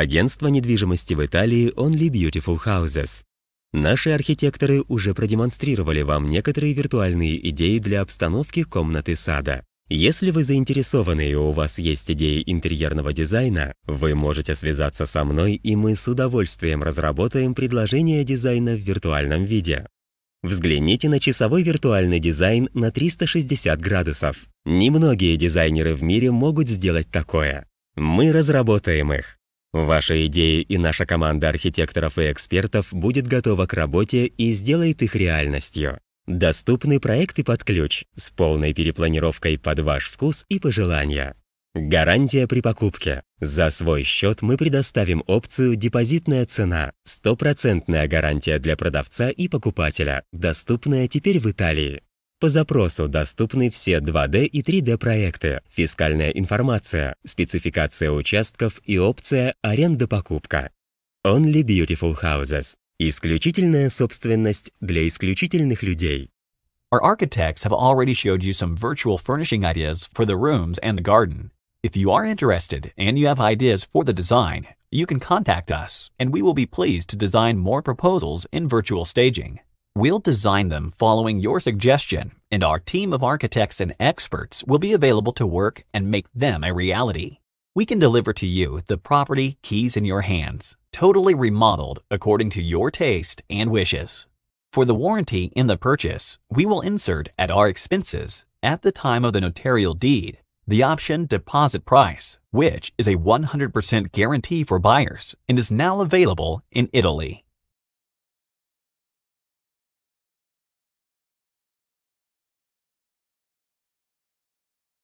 Агентство недвижимости в Италии Only Beautiful Houses. Наши архитекторы уже продемонстрировали вам некоторые виртуальные идеи для обстановки комнаты сада. Если вы заинтересованы и у вас есть идеи интерьерного дизайна, вы можете связаться со мной, и мы с удовольствием разработаем предложение дизайна в виртуальном виде. Взгляните на часовой виртуальный дизайн на 360 градусов. Немногие дизайнеры в мире могут сделать такое. Мы разработаем их. Ваши идеи и наша команда архитекторов и экспертов будет готова к работе и сделает их реальностью. Доступны проекты под ключ с полной перепланировкой под ваш вкус и пожелания. Гарантия при покупке. За свой счет мы предоставим опцию «Депозитная цена». Стопроцентная гарантия для продавца и покупателя, доступная теперь в Италии. По запросу доступны все 2D и 3D проекты, фискальная информация, спецификация участков и опция аренда-покупка. Only Beautiful Houses. Исключительная собственность для исключительных людей. Our architects have already showed you some virtual furnishing ideas for the rooms and the garden. If you are interested and you have ideas for the design, you can contact us and we will be pleased to design more proposals in virtual staging. We'll design them following your suggestion, and our team of architects and experts will be available to work and make them a reality. We can deliver to you the property keys in your hands, totally remodeled according to your taste and wishes. For the warranty in the purchase, we will insert at our expenses at the time of the notarial deed the option deposit price, which is a 100% guarantee for buyers and is now available in Italy.